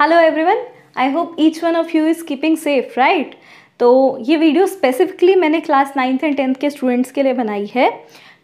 hello everyone I hope each one of you is keeping safe right तो ये video specifically मैंने class ninth and tenth के students के लिए बनाई है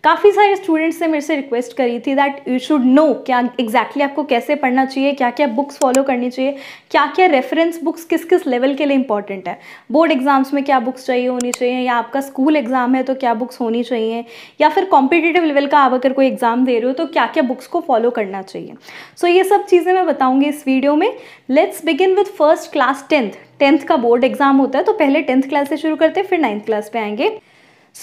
काफ़ी सारे स्टूडेंट्स ने मेरे से रिक्वेस्ट करी थी दैट यू शुड नो क्या एग्जैक्टली exactly आपको कैसे पढ़ना चाहिए क्या क्या बुक्स फॉलो करनी चाहिए क्या क्या रेफरेंस बुक्स किस किस लेवल के लिए इंपॉर्टेंट है बोर्ड एग्जाम्स में क्या बुक्स चाहिए होनी चाहिए या आपका स्कूल एग्ज़ाम है तो क्या बुक्स होनी चाहिए या फिर कॉम्पिटेटिव लेवल का आप अगर कोई एग्ज़ाम दे रहे हो तो क्या क्या बुक्स को फॉलो करना चाहिए सो so, ये सब चीज़ें मैं बताऊँगी इस वीडियो में let's begin with first class tenth tenth का बोर्ड एग्ज़ाम होता है तो पहले टेंथ क्लास से शुरू करते हैं फिर नाइन्थ क्लास पे आएंगे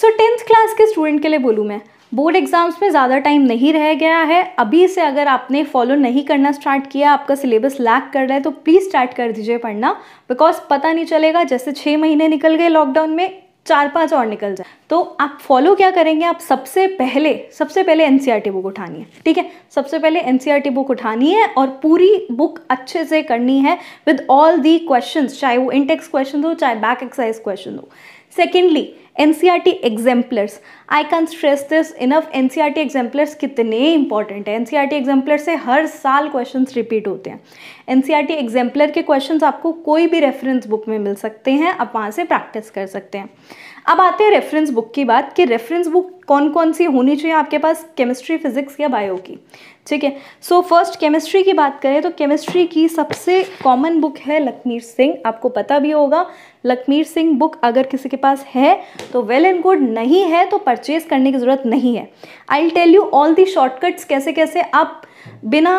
सो टेंथ क्लास के स्टूडेंट के लिए बोलूँ मैं बोर्ड एग्ज़ाम्स में ज़्यादा टाइम नहीं रह गया है अभी से अगर आपने फॉलो नहीं करना स्टार्ट किया आपका सिलेबस लैक कर रहा है तो प्लीज़ स्टार्ट कर दीजिए पढ़ना बिकॉज पता नहीं चलेगा जैसे छः महीने निकल गए लॉकडाउन में चार पांच और निकल जाए तो आप फॉलो क्या करेंगे आप सबसे पहले सबसे पहले एन बुक e उठानी है ठीक है सबसे पहले एन बुक e उठानी है और पूरी बुक अच्छे से करनी है विद ऑल दी क्वेश्चंस चाहे वो इंटेक्स क्वेश्चन हो चाहे बैक एक्सरसाइज क्वेश्चन हो secondly N C R T exemplars I can stress this enough N C R T exemplars कितने इंपॉर्टेंट है N C R T exemplar से हर साल क्वेश्चन रिपीट होते हैं N C R T exemplar के question आपको कोई भी रेफरेंस बुक में मिल सकते हैं आप वहाँ से प्रैक्टिस कर सकते हैं अब आते हैं रेफरेंस बुक की बात कि रेफरेंस बुक कौन कौन सी होनी चाहिए आपके पास केमिस्ट्री फिजिक्स या बायो की ठीक है सो फर्स्ट केमिस्ट्री की बात करें तो केमिस्ट्री की सबसे कॉमन बुक है लखमीर सिंह आपको पता भी होगा लखमीर सिंह बुक अगर किसी के पास है तो वेल एंड गुड नहीं है तो परचेज करने की ज़रूरत नहीं है I tell you all the shortcuts कैसे कैसे आप बिना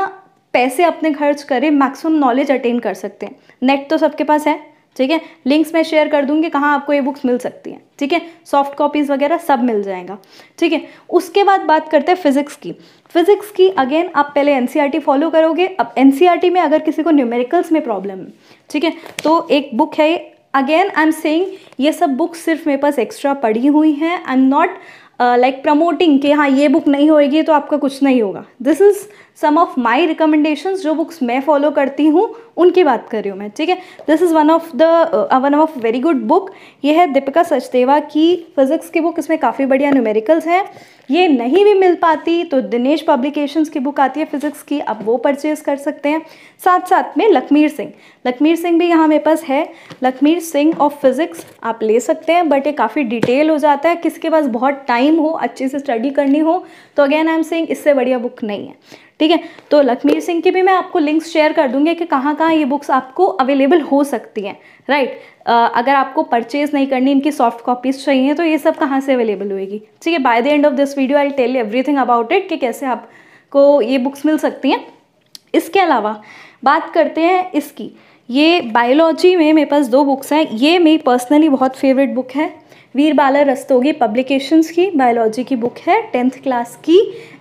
पैसे अपने खर्च करें मैक्सिमम नॉलेज अटेन कर सकते हैं नेट तो सबके पास है ठीक है लिंक्स मैं शेयर कर दूंगी कहाँ आपको ये बुक्स मिल सकती हैं ठीक है सॉफ्ट कॉपीज़ वगैरह सब मिल जाएगा ठीक है उसके बाद बात करते हैं फिजिक्स की फिजिक्स की अगेन आप पहले एन फॉलो e करोगे अब एन e में अगर किसी को न्यूमेरिकल्स में प्रॉब्लम है ठीक है तो एक बुक है अगेन आई एम सेइंग ये सब बुक्स सिर्फ मेरे पास एक्स्ट्रा पढ़ी हुई हैं I am not like promoting कि हाँ ये बुक नहीं होएगी तो आपका कुछ नहीं होगा this is some of my recommendations जो बुक्स मैं फॉलो करती हूँ उनकी बात कर रही हूँ मैं ठीक है this is one of the one of very good book ये है दीपिका सचदेवा की फिजिक्स की बुक इसमें काफ़ी बढ़िया न्यूमेरिकल्स हैं ये नहीं भी मिल पाती तो दिनेश पब्लिकेशंस की बुक आती है फिजिक्स की आप वो परचेज कर सकते हैं साथ साथ में लखमीर सिंह लखमीर सिंह भी यहाँ मेरे पास है लखमीर सिंह ऑफ फिजिक्स आप ले सकते हैं बट ये काफ़ी डिटेल हो जाता है किसके पास बहुत टाइम हो अच्छे से स्टडी करनी हो तो अगेन आई एम सिंह इससे बढ़िया बुक नहीं है ठीक है तो लखमीर सिंह की भी मैं आपको लिंक्स शेयर कर दूंगी कि कहाँ कहाँ ये बुक्स आपको अवेलेबल हो सकती हैं राइट अगर आपको परचेज़ नहीं करनी इनकी सॉफ्ट कॉपीज़ चाहिए तो ये सब कहाँ से अवेलेबल होएगी ठीक है by the end of this video I tell everything about it कि कैसे आपको ये बुक्स मिल सकती हैं इसके अलावा बात करते हैं इसकी ये बायोलॉजी में मेरे पास दो बुक्स हैं ये मेरी पर्सनली बहुत फेवरेट बुक है वीरबाला रस्तोगी पब्लिकेशंस की बायोलॉजी की बुक है टेंथ क्लास की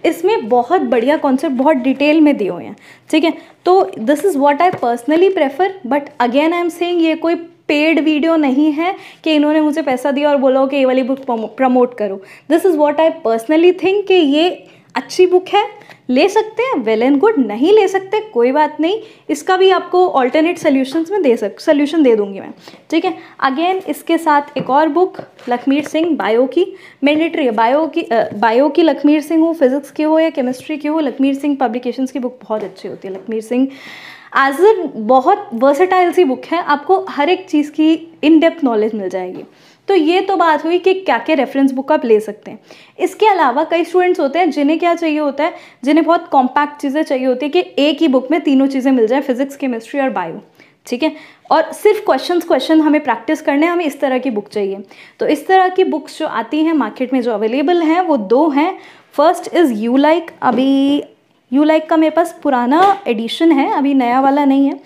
इसमें बहुत बढ़िया कॉन्सेप्ट बहुत डिटेल में दिए हुए हैं ठीक है तो this is what I personally prefer but again I am saying ये कोई पेड वीडियो नहीं है कि इन्होंने मुझे पैसा दिया और बोला कि ये वाली बुक प्रमोट करो this is what I personally think कि ये अच्छी बुक है ले सकते हैं वेल एंड गुड नहीं ले सकते कोई बात नहीं इसका भी आपको ऑल्टरनेट सोल्यूशंस में दे सक सोल्यूशन दे दूंगी मैं ठीक है अगेन इसके साथ एक और बुक लखमीर सिंह बायो की मैंडेटरी है बायो की आ, बायो की लखमीर सिंह हो फिजिक्स की हो या केमिस्ट्री की हो लखमीर सिंह पब्लिकेशंस की बुक बहुत अच्छी होती है लखमीर सिंह एज अ बहुत वर्सेटाइल सी बुक है आपको हर एक चीज़ की इन डेप्थ नॉलेज मिल जाएगी तो ये तो बात हुई कि क्या क्या रेफरेंस बुक आप ले सकते हैं इसके अलावा कई स्टूडेंट्स होते हैं जिन्हें क्या चाहिए होता है जिन्हें बहुत कॉम्पैक्ट चीज़ें चाहिए होती है कि एक ही बुक में तीनों चीज़ें मिल जाएँ फिजिक्स केमिस्ट्री और बायो ठीक है और सिर्फ क्वेश्चन क्वेश्चन हमें प्रैक्टिस करने हैं हमें इस तरह की बुक चाहिए तो इस तरह की बुक्स जो आती हैं मार्केट में जो अवेलेबल हैं वो दो हैं फर्स्ट इज़ यू लाइक अभी यू लाइक का मेरे पास पुराना एडिशन है अभी नया वाला नहीं है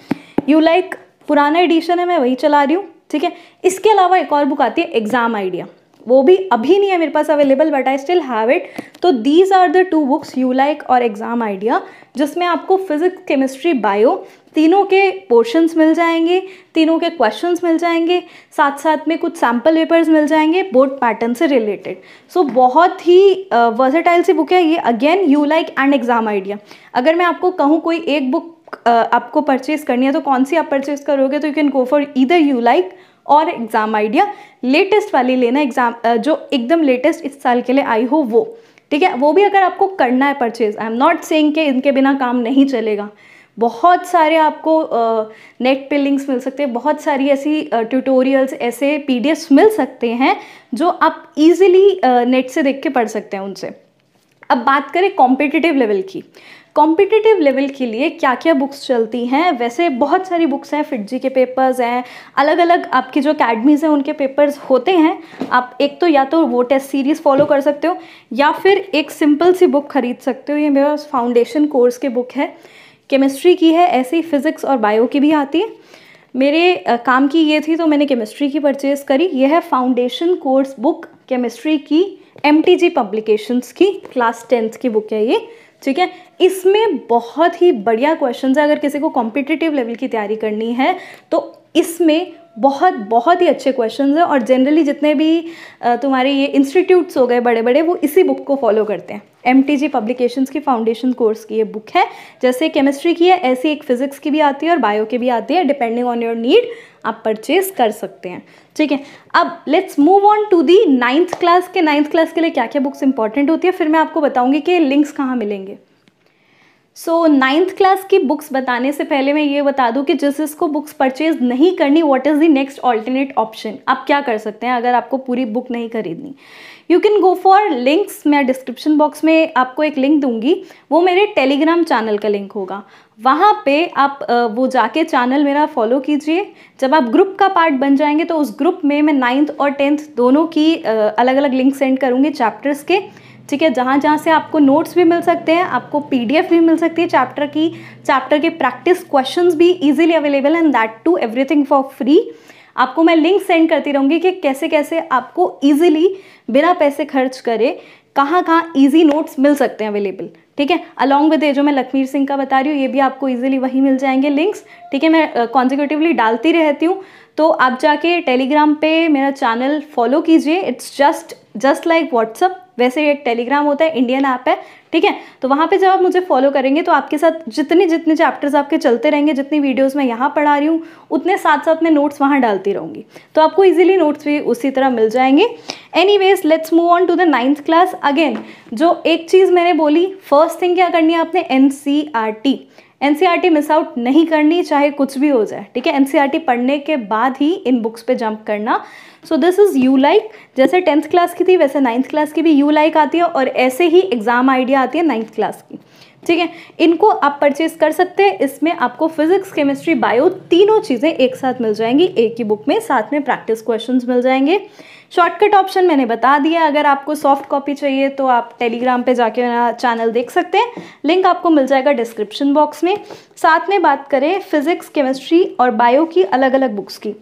यू लाइक पुराना एडिशन है मैं वही चला रही हूँ ठीक है इसके अलावा एक और बुक आती है एग्जाम आइडिया वो भी अभी नहीं है मेरे पास available but I still have it तो these are the two books U like और एग्ज़ाम आइडिया जिसमें आपको फिजिक्स केमिस्ट्री बायो तीनों के पोर्शंस मिल जाएंगे तीनों के क्वेश्चंस मिल जाएंगे साथ साथ में कुछ सैम्पल पेपर्स मिल जाएंगे बोर्ड पैटर्न से रिलेटेड सो so, बहुत ही वर्सेटाइल uh, सी बुक है ये again U like and exam idea अगर मैं आपको कहूँ कोई एक बुक आपको परचेज़ करनी है तो कौन सी आप परचेज़ करोगे तो यू कैन गो फॉर इधर यू लाइक और एग्ज़ाम आइडिया लेटेस्ट वाली लेना एग्ज़ाम जो एकदम लेटेस्ट इस साल के लिए आई हो वो ठीक है वो भी अगर आपको करना है purchase I am not saying कि इनके बिना काम नहीं चलेगा बहुत सारे आपको नेट पे लिंक्स मिल सकते हैं बहुत सारी ऐसी ट्यूटोरियल्स ऐसे पीडीएफ्स मिल सकते हैं जो आप इजीली नेट से देख के पढ़ सकते हैं उनसे अब बात करें कॉम्पिटिटिव लेवल की कॉम्पिटिटिव लेवल के लिए क्या क्या बुक्स चलती हैं वैसे बहुत सारी बुक्स हैं फिट जी के पेपर्स हैं अलग अलग आपकी जो अकेडमीज़ हैं उनके पेपर्स होते हैं आप एक तो या तो वो टेस्ट सीरीज़ फॉलो कर सकते हो या फिर एक सिंपल सी बुक खरीद सकते हो ये मेरा फाउंडेशन कोर्स की बुक है केमिस्ट्री की है ऐसे ही फिज़िक्स और बायो की भी आती है मेरे काम की ये थी तो मैंने केमिस्ट्री की परचेज़ करी यह है फाउंडेशन कोर्स बुक केमिस्ट्री की एम पब्लिकेशंस की क्लास टेंथ की बुक है ये ठीक है इसमें बहुत ही बढ़िया क्वेश्चन है अगर किसी को कॉम्पिटिटिव लेवल की तैयारी करनी है तो इसमें बहुत बहुत ही अच्छे क्वेश्चन हैं और जनरली जितने भी तुम्हारे ये इंस्टीट्यूट्स हो गए बड़े बड़े वो इसी बुक को फॉलो करते हैं एम टी जी पब्लिकेशंस की फाउंडेशन कोर्स की ये बुक है जैसे केमिस्ट्री की है ऐसी एक फिजिक्स की भी आती है और बायो की भी आती है डिपेंडिंग ऑन योर नीड आप परचेज कर सकते हैं ठीक है अब let's move on to the ninth class के नाइन्थ क्लास के लिए क्या क्या बुक्स इंपॉर्टेंट होती है फिर मैं आपको बताऊंगी कि लिंक्स कहाँ मिलेंगे सो नाइन्थ क्लास की बुक्स बताने से पहले मैं ये बता दूं कि जिस जिसको बुक्स परचेज नहीं करनी what is the next alternate option आप क्या कर सकते हैं अगर आपको पूरी बुक नहीं खरीदनी you can go for links मैं डिस्क्रिप्शन बॉक्स में आपको एक लिंक दूंगी वो मेरे टेलीग्राम चैनल का लिंक होगा वहाँ पे आप वो जाके चैनल मेरा फॉलो कीजिए जब आप ग्रुप का पार्ट बन जाएंगे तो उस ग्रुप में मैं नाइन्थ और टेंथ दोनों की अलग अलग लिंक सेंड करूँगी चैप्टर्स के ठीक है जहाँ जहाँ से आपको नोट्स भी मिल सकते हैं आपको पीडीएफ भी मिल सकती है चैप्टर की चैप्टर के प्रैक्टिस क्वेश्चंस भी easily available and that too everything for free आपको मैं लिंक सेंड करती रहूँगी कि कैसे कैसे आपको ईजिली बिना पैसे खर्च करे कहाँ कहाँ ईजी नोट्स मिल सकते हैं अवेलेबल ठीक है अलॉन्ग विद ये जो मैं लखमीर सिंह का बता रही हूँ ये भी आपको ईजिली वहीं मिल जाएंगे लिंक्स ठीक है मैं कॉन्जिक्यूटिवली uh, डालती रहती हूँ तो आप जाके टेलीग्राम पे मेरा चैनल फॉलो कीजिए it's just just like WhatsApp वैसे ये टेलीग्राम होता है इंडियन ऐप है ठीक है तो वहाँ पे जब आप मुझे फॉलो करेंगे तो आपके साथ जितने जितने चैप्टर्स आपके चलते रहेंगे जितनी वीडियोस मैं यहाँ पढ़ा रही हूँ उतने साथ साथ मैं नोट्स वहाँ डालती रहूँगी तो आपको इजीली नोट्स भी उसी तरह मिल जाएंगे anyways let's move on to the ninth class again जो एक चीज़ मैंने बोली फर्स्ट थिंग क्या करनी है आपने N T NCERT miss out नहीं करनी चाहे कुछ भी हो जाए ठीक है एनसीईआरटी e पढ़ने के बाद ही इन बुक्स पे जंप करना so this is U like जैसे टेंथ क्लास की थी वैसे नाइन्थ क्लास की भी यू लाइक like आती है और ऐसे ही एग्ज़ाम आइडिया आती है नाइन्थ क्लास की ठीक है इनको आप परचेज कर सकते हैं इसमें आपको फिजिक्स केमिस्ट्री बायो तीनों चीज़ें एक साथ मिल जाएंगी एक ही बुक में साथ में प्रैक्टिस क्वेश्चंस मिल जाएंगे शॉर्टकट ऑप्शन मैंने बता दिया अगर आपको सॉफ्ट कॉपी चाहिए तो आप टेलीग्राम पे जाके मेरा चैनल देख सकते हैं लिंक आपको मिल जाएगा डिस्क्रिप्शन बॉक्स में साथ में बात करें फिजिक्स केमिस्ट्री और बायो की अलग अलग बुक्स की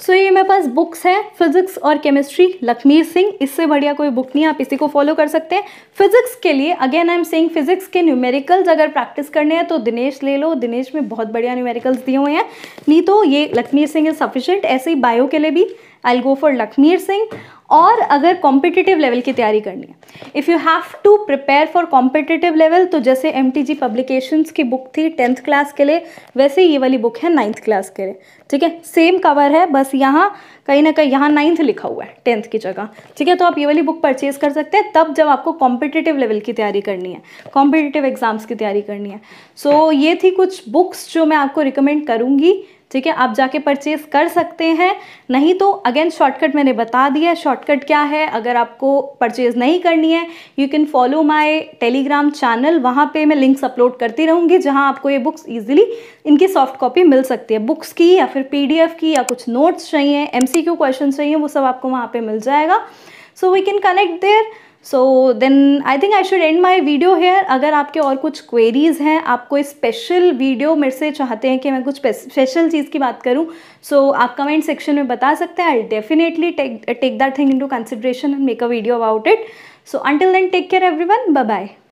सो so, ये मेरे पास बुक्स हैं फिजिक्स और केमिस्ट्री लखमीर सिंह इससे बढ़िया कोई बुक नहीं आप इसी को फॉलो कर सकते हैं फिजिक्स के लिए again I am saying physics के न्यूमेरिकल्स अगर प्रैक्टिस करने हैं तो दिनेश ले लो दिनेश में बहुत बढ़िया न्यूमेरिकल्स दिए हुए हैं नहीं तो ये लखमीर सिंह इज सफिशेंट ऐसे ही बायो के लिए भी I go for Lakhmir Singh और अगर कॉम्पिटिटिव लेवल की तैयारी करनी है if you have to prepare for competitive level तो जैसे एम टी जी पब्लिकेशंस की बुक थी टेंथ क्लास के लिए वैसे ये वाली बुक है नाइन्थ क्लास के लिए ठीक है सेम कवर है बस यहाँ कहीं ना कहीं यहाँ नाइन्थ लिखा हुआ है टेंथ की जगह ठीक है तो आप ये वाली बुक परचेज कर सकते हैं तब जब आपको कॉम्पिटिटिव लेवल की तैयारी करनी है कॉम्पिटिटिव एग्जाम्स की तैयारी करनी है सो so, ये थी कुछ बुक्स जो मैं आपको रिकमेंड करूँगी ठीक है आप जाके परचेज कर सकते हैं नहीं तो अगेन शॉर्टकट मैंने बता दिया है शॉर्टकट क्या है अगर आपको परचेज नहीं करनी है you can follow my Telegram channel वहाँ पे मैं लिंक्स अपलोड करती रहूँगी जहाँ आपको ये बुक्स ईजिली इनकी सॉफ्ट कॉपी मिल सकती है बुक्स की या फिर पी की या कुछ नोट्स चाहिए एम सी क्वेश्चन चाहिए वो सब आपको वहाँ पर मिल जाएगा so we can connect there so then I think I should end my video here अगर आपके और कुछ क्वेरीज़ हैं आप कोई स्पेशल वीडियो मेरे से चाहते हैं कि मैं कुछ स्पेशल चीज़ की बात करूँ सो so, आप कमेंट सेक्शन में बता सकते हैं I definitely take that thing into consideration and make a video about it so until then take care everyone bye